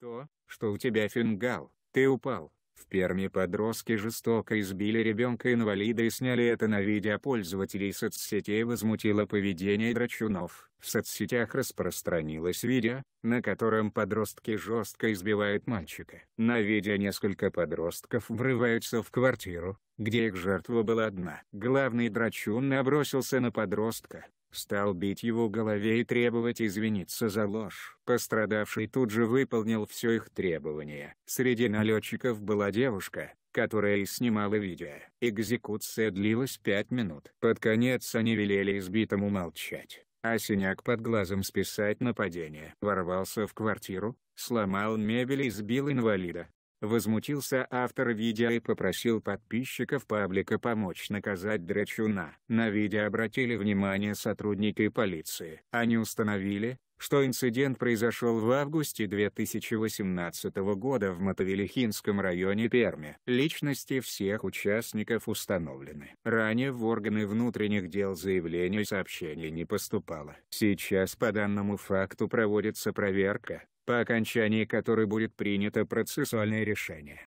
То, что у тебя фингал, ты упал. В Перми подростки жестоко избили ребенка-инвалида и сняли это на видео пользователей соцсетей возмутило поведение драчунов. В соцсетях распространилось видео, на котором подростки жестко избивают мальчика. На видео несколько подростков врываются в квартиру, где их жертва была одна. Главный драчун набросился на подростка, Стал бить его в голове и требовать извиниться за ложь. Пострадавший тут же выполнил все их требования. Среди налетчиков была девушка, которая и снимала видео. Экзекуция длилась пять минут. Под конец они велели избитому молчать, а синяк под глазом списать нападение. Ворвался в квартиру, сломал мебель и сбил инвалида. Возмутился автор видео и попросил подписчиков паблика помочь наказать драчуна. На видео обратили внимание сотрудники полиции. Они установили, что инцидент произошел в августе 2018 года в Мотовилихинском районе Перми. Личности всех участников установлены. Ранее в органы внутренних дел заявлений и сообщений не поступало. Сейчас по данному факту проводится проверка по окончании которой будет принято процессуальное решение.